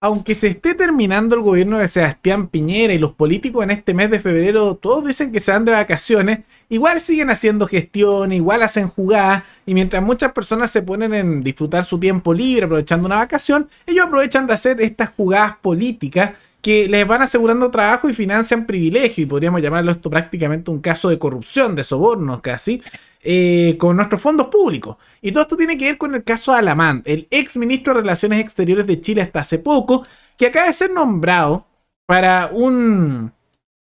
aunque se esté terminando el gobierno de Sebastián Piñera y los políticos en este mes de febrero todos dicen que se van de vacaciones, igual siguen haciendo gestión, igual hacen jugadas y mientras muchas personas se ponen en disfrutar su tiempo libre aprovechando una vacación, ellos aprovechan de hacer estas jugadas políticas que les van asegurando trabajo y financian privilegio, y podríamos llamarlo esto prácticamente un caso de corrupción, de sobornos casi, eh, con nuestros fondos públicos. Y todo esto tiene que ver con el caso Alamán, el ex ministro de Relaciones Exteriores de Chile hasta hace poco, que acaba de ser nombrado para un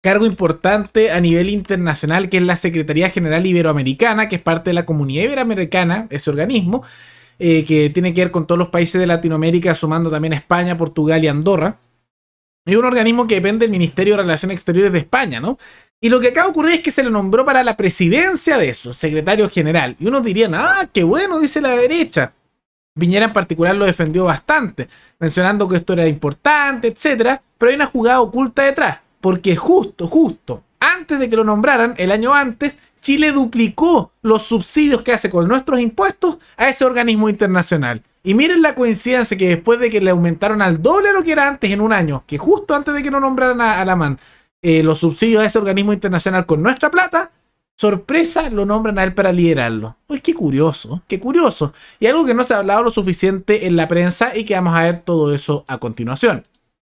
cargo importante a nivel internacional, que es la Secretaría General Iberoamericana, que es parte de la Comunidad Iberoamericana, ese organismo, eh, que tiene que ver con todos los países de Latinoamérica, sumando también España, Portugal y Andorra. y un organismo que depende del Ministerio de Relaciones Exteriores de España, ¿no? Y lo que acaba de ocurrir es que se le nombró para la presidencia de eso, secretario general. Y uno diría, ah, qué bueno, dice la derecha. Viñera en particular lo defendió bastante, mencionando que esto era importante, etc. Pero hay una jugada oculta detrás, porque justo, justo, antes de que lo nombraran, el año antes, Chile duplicó los subsidios que hace con nuestros impuestos a ese organismo internacional. Y miren la coincidencia que después de que le aumentaron al doble lo que era antes en un año, que justo antes de que lo nombraran a, a la MAN, eh, los subsidios a ese organismo internacional con nuestra plata, sorpresa, lo nombran a él para liderarlo. Uy, qué curioso, qué curioso. Y algo que no se ha hablado lo suficiente en la prensa y que vamos a ver todo eso a continuación.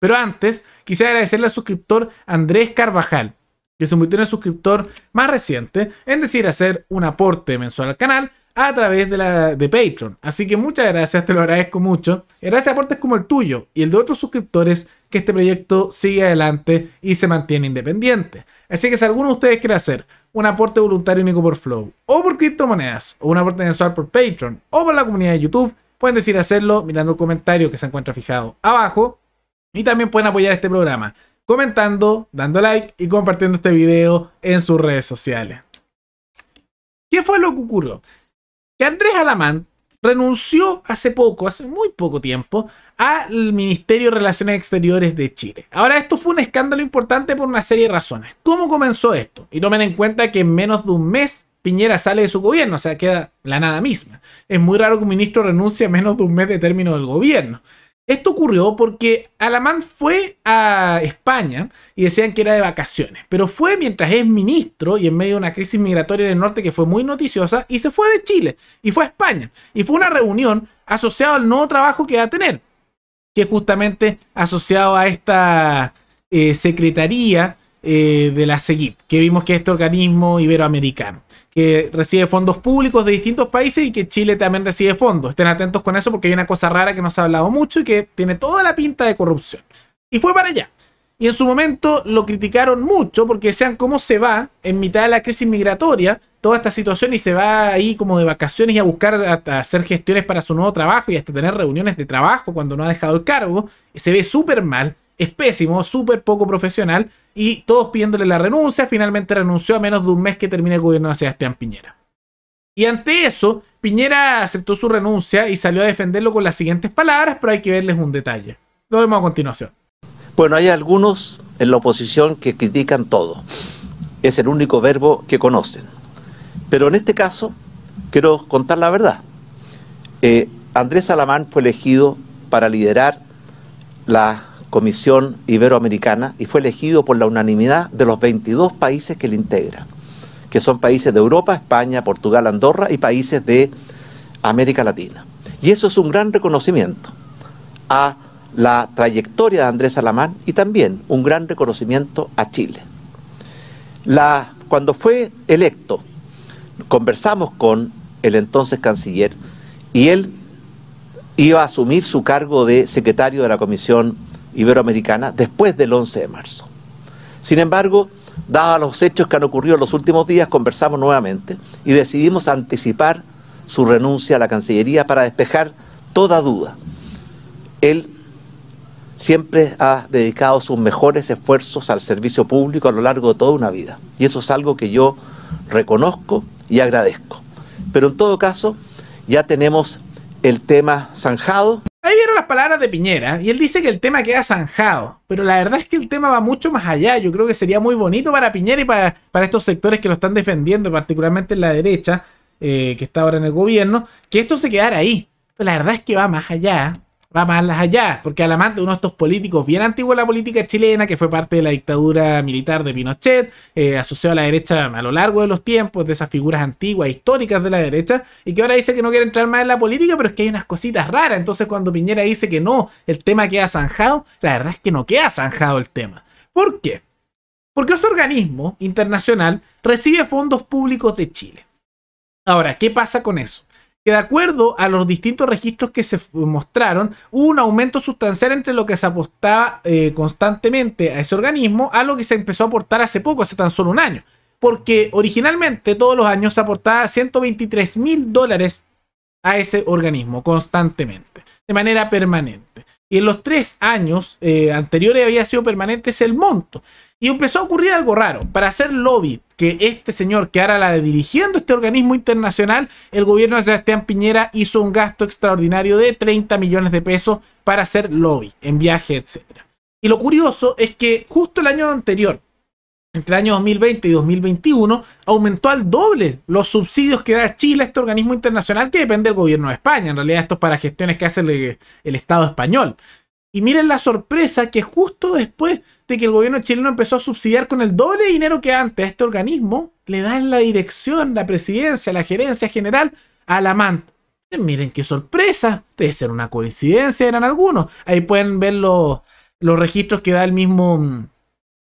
Pero antes, quisiera agradecerle al suscriptor Andrés Carvajal, que se convirtió el suscriptor más reciente, en decir hacer un aporte mensual al canal a través de, la, de Patreon. Así que muchas gracias, te lo agradezco mucho. Gracias a aportes como el tuyo y el de otros suscriptores que este proyecto sigue adelante y se mantiene independiente. Así que si alguno de ustedes quiere hacer un aporte voluntario único por Flow o por criptomonedas o un aporte mensual por Patreon o por la comunidad de YouTube, pueden decir hacerlo mirando el comentario que se encuentra fijado abajo y también pueden apoyar este programa comentando, dando like y compartiendo este video en sus redes sociales. ¿Qué fue lo que ocurrió? Andrés Alamán renunció hace poco, hace muy poco tiempo, al Ministerio de Relaciones Exteriores de Chile. Ahora, esto fue un escándalo importante por una serie de razones. ¿Cómo comenzó esto? Y tomen en cuenta que en menos de un mes Piñera sale de su gobierno, o sea, queda la nada misma. Es muy raro que un ministro renuncie a menos de un mes de término del gobierno. Esto ocurrió porque Alamán fue a España y decían que era de vacaciones, pero fue mientras es ministro y en medio de una crisis migratoria en el norte que fue muy noticiosa y se fue de Chile y fue a España y fue una reunión asociada al nuevo trabajo que va a tener, que es justamente asociado a esta eh, secretaría eh, de la SEGIP, que vimos que es este organismo iberoamericano que recibe fondos públicos de distintos países y que Chile también recibe fondos. Estén atentos con eso porque hay una cosa rara que no se ha hablado mucho y que tiene toda la pinta de corrupción. Y fue para allá. Y en su momento lo criticaron mucho porque sean cómo se va en mitad de la crisis migratoria, toda esta situación y se va ahí como de vacaciones y a buscar hasta hacer gestiones para su nuevo trabajo y hasta tener reuniones de trabajo cuando no ha dejado el cargo. se ve súper mal es pésimo, súper poco profesional y todos pidiéndole la renuncia. Finalmente renunció a menos de un mes que termine el gobierno de Sebastián Piñera. Y ante eso, Piñera aceptó su renuncia y salió a defenderlo con las siguientes palabras, pero hay que verles un detalle. Lo vemos a continuación. Bueno, hay algunos en la oposición que critican todo. Es el único verbo que conocen. Pero en este caso, quiero contar la verdad. Eh, Andrés Salamán fue elegido para liderar la Comisión Iberoamericana y fue elegido por la unanimidad de los 22 países que le integran, que son países de Europa, España, Portugal, Andorra y países de América Latina. Y eso es un gran reconocimiento a la trayectoria de Andrés Alamán y también un gran reconocimiento a Chile. cuando fue electo, conversamos con el entonces canciller y él iba a asumir su cargo de secretario de la Comisión iberoamericana después del 11 de marzo. Sin embargo, dados los hechos que han ocurrido en los últimos días, conversamos nuevamente y decidimos anticipar su renuncia a la Cancillería para despejar toda duda. Él siempre ha dedicado sus mejores esfuerzos al servicio público a lo largo de toda una vida. Y eso es algo que yo reconozco y agradezco. Pero en todo caso, ya tenemos el tema zanjado las palabras de Piñera y él dice que el tema queda zanjado, pero la verdad es que el tema va mucho más allá. Yo creo que sería muy bonito para Piñera y para, estos sectores que lo están defendiendo, particularmente en la derecha, eh, que está ahora en el gobierno, que esto se quedara ahí. Pero la verdad es que va más allá va más allá, porque de uno de estos políticos bien antiguos de la política chilena, que fue parte de la dictadura militar de Pinochet, eh, asociado a la derecha a lo largo de los tiempos, de esas figuras antiguas, históricas de la derecha, y que ahora dice que no quiere entrar más en la política, pero es que hay unas cositas raras. Entonces, cuando Piñera dice que no, el tema queda zanjado, la verdad es que no queda zanjado el tema. ¿Por qué? Porque ese organismo internacional recibe fondos públicos de Chile. Ahora, ¿qué pasa con eso? que de acuerdo a los distintos registros que se mostraron, hubo un aumento sustancial entre lo que se apostaba eh, constantemente a ese organismo a lo que se empezó a aportar hace poco, hace tan solo un año. Porque originalmente todos los años se aportaba 123 mil dólares a ese organismo constantemente, de manera permanente. Y en los tres años eh, anteriores había sido permanente ese monto. Y empezó a ocurrir algo raro. Para hacer lobby que este señor que ahora la de dirigiendo este organismo internacional, el gobierno de Sebastián Piñera hizo un gasto extraordinario de 30 millones de pesos para hacer lobby en viaje, etc. Y lo curioso es que justo el año anterior, entre el año 2020 y 2021, aumentó al doble los subsidios que da Chile a este organismo internacional que depende del gobierno de España. En realidad esto es para gestiones que hace el, el Estado español. Y miren la sorpresa que justo después de que el gobierno chileno empezó a subsidiar con el doble dinero que antes a este organismo, le dan la dirección, la presidencia, la gerencia general a la MANT. miren qué sorpresa. Debe ser una coincidencia, eran algunos. Ahí pueden ver los, registros que da el mismo mm,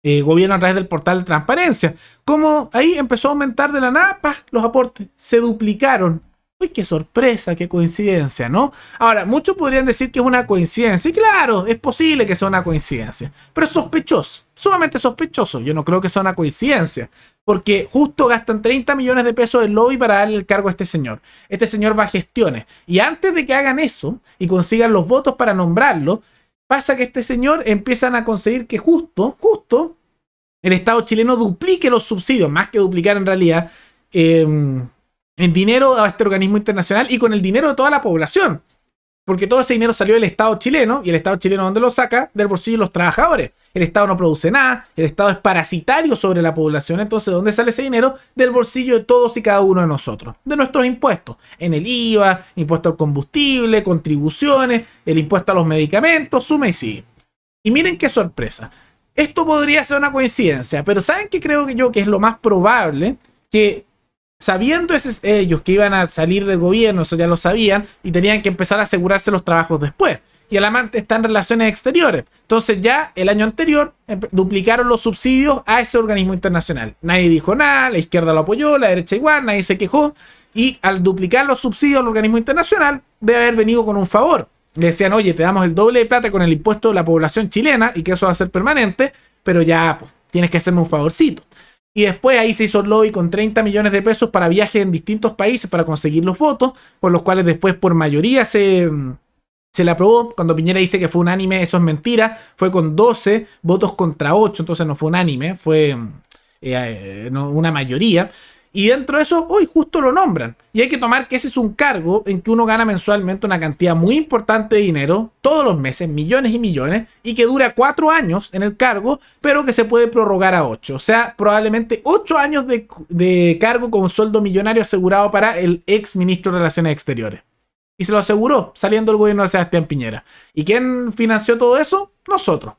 eh, gobierno a través del portal de transparencia. Como ahí empezó a aumentar de la napa los aportes. Se duplicaron Uy, qué sorpresa, qué coincidencia, ¿no? Ahora, muchos podrían decir que es una coincidencia. Y claro, es posible que sea una coincidencia. Pero es sospechoso, sumamente sospechoso. Yo no creo que sea una coincidencia. Porque justo gastan 30 millones de pesos del lobby para darle el cargo a este señor. Este señor va a gestiones. Y antes de que hagan eso y consigan los votos para nombrarlo, pasa que este señor empiezan a conseguir que justo, justo, el Estado chileno duplique los subsidios, más que duplicar en realidad. Eh, en dinero a este organismo internacional y con el dinero de toda la población. Porque todo ese dinero salió del Estado chileno y el Estado chileno ¿dónde lo saca? Del bolsillo de los trabajadores. El Estado no produce nada, el Estado es parasitario sobre la población, entonces ¿dónde sale ese dinero? Del bolsillo de todos y cada uno de nosotros, de nuestros impuestos, en el IVA, impuesto al combustible, contribuciones, el impuesto a los medicamentos, suma y sigue. Y miren qué sorpresa. Esto podría ser una coincidencia, pero ¿saben qué creo que yo que es lo más probable? Que sabiendo ellos que iban a salir del gobierno, eso ya lo sabían, y tenían que empezar a asegurarse los trabajos después. Y el amante está en relaciones exteriores. Entonces ya el año anterior duplicaron los subsidios a ese organismo internacional. Nadie dijo nada, la izquierda lo apoyó, la derecha igual, nadie se quejó. Y al duplicar los subsidios al organismo internacional, debe haber venido con un favor. Le decían, oye, te damos el doble de plata con el impuesto de la población chilena y que eso va a ser permanente, pero ya pues, tienes que hacerme un favorcito. Y después ahí se hizo lobby con 30 millones de pesos para viajes en distintos países para conseguir los votos, por los cuales después por mayoría se, se le aprobó. Cuando Piñera dice que fue unánime, eso es mentira. Fue con 12 votos contra 8, entonces no fue unánime, fue eh, eh, una mayoría. Y dentro de eso, hoy justo lo nombran. Y hay que tomar que ese es un cargo en que uno gana mensualmente una cantidad muy importante de dinero, todos los meses, millones y millones, y que dura cuatro años en el cargo, pero que se puede prorrogar a ocho. O sea, probablemente ocho años de, cargo con sueldo millonario asegurado para el ex ministro de Relaciones Exteriores. Y se lo aseguró saliendo el gobierno de Sebastián Piñera. ¿Y quién financió todo eso? Nosotros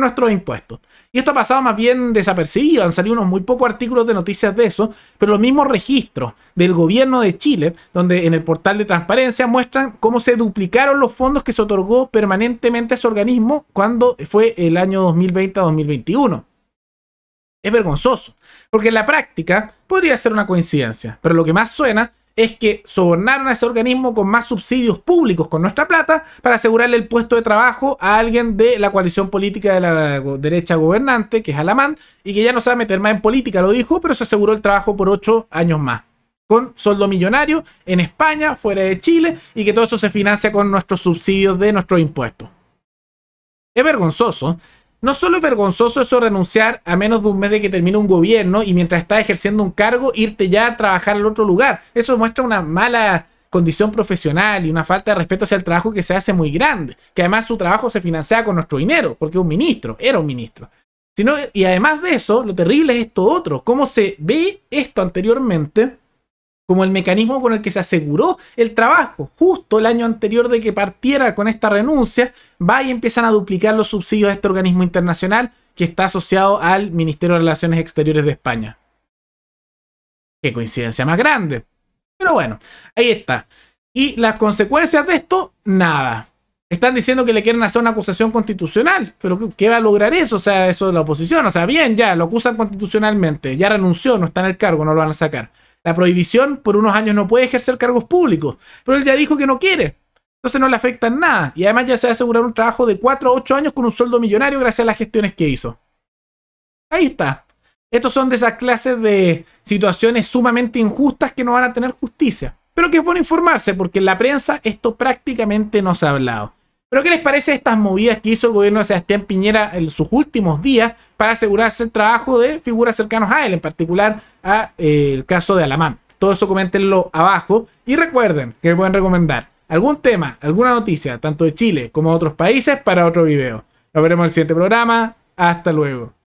nuestros impuestos. Y esto ha pasado más bien desapercibido, han salido unos muy pocos artículos de noticias de eso, pero los mismos registros del gobierno de Chile, donde en el portal de transparencia muestran cómo se duplicaron los fondos que se otorgó permanentemente a ese organismo cuando fue el año 2020 2021. Es vergonzoso, porque en la práctica podría ser una coincidencia, pero lo que más suena es que sobornaron a ese organismo con más subsidios públicos con nuestra plata para asegurarle el puesto de trabajo a alguien de la coalición política de la derecha gobernante, que es Alamán, y que ya no sabe meter más en política, lo dijo, pero se aseguró el trabajo por ocho años más con sueldo millonario en España, fuera de Chile, y que todo eso se financia con nuestros subsidios de nuestros impuestos. Es vergonzoso no solo es vergonzoso eso renunciar a menos de un mes de que termine un gobierno y mientras estás ejerciendo un cargo irte ya a trabajar al otro lugar. Eso muestra una mala condición profesional y una falta de respeto hacia el trabajo que se hace muy grande. Que además su trabajo se financia con nuestro dinero, porque un ministro, era un ministro. Sino, y además de eso, lo terrible es esto otro, cómo se ve esto anteriormente como el mecanismo con el que se aseguró el trabajo. Justo el año anterior de que partiera con esta renuncia, va y empiezan a duplicar los subsidios de este organismo internacional que está asociado al Ministerio de Relaciones Exteriores de España. Qué coincidencia más grande. Pero bueno, ahí está. Y las consecuencias de esto, nada. Están diciendo que le quieren hacer una acusación constitucional, pero ¿qué va a lograr eso? O sea, eso de la oposición. O sea, bien, ya, lo acusan constitucionalmente, ya renunció, no está en el cargo, no lo van a sacar. La prohibición por unos años no puede ejercer cargos públicos, pero él ya dijo que no quiere. Entonces no le afecta en nada. Y además ya se va a asegurar un trabajo de 4 a 8 años con un sueldo millonario gracias a las gestiones que hizo. Ahí está. Estos son de esas clases de situaciones sumamente injustas que no van a tener justicia. Pero que es bueno informarse porque en la prensa esto prácticamente no se ha hablado. Pero ¿qué les parece estas movidas que hizo el gobierno de Sebastián Piñera en sus últimos días para asegurarse el trabajo de figuras cercanas a él, en particular a, eh, el caso de Alamán. Todo eso coméntenlo abajo y recuerden que pueden recomendar algún tema, alguna noticia, tanto de Chile como de otros países, para otro video. Nos veremos en el siguiente programa. Hasta luego.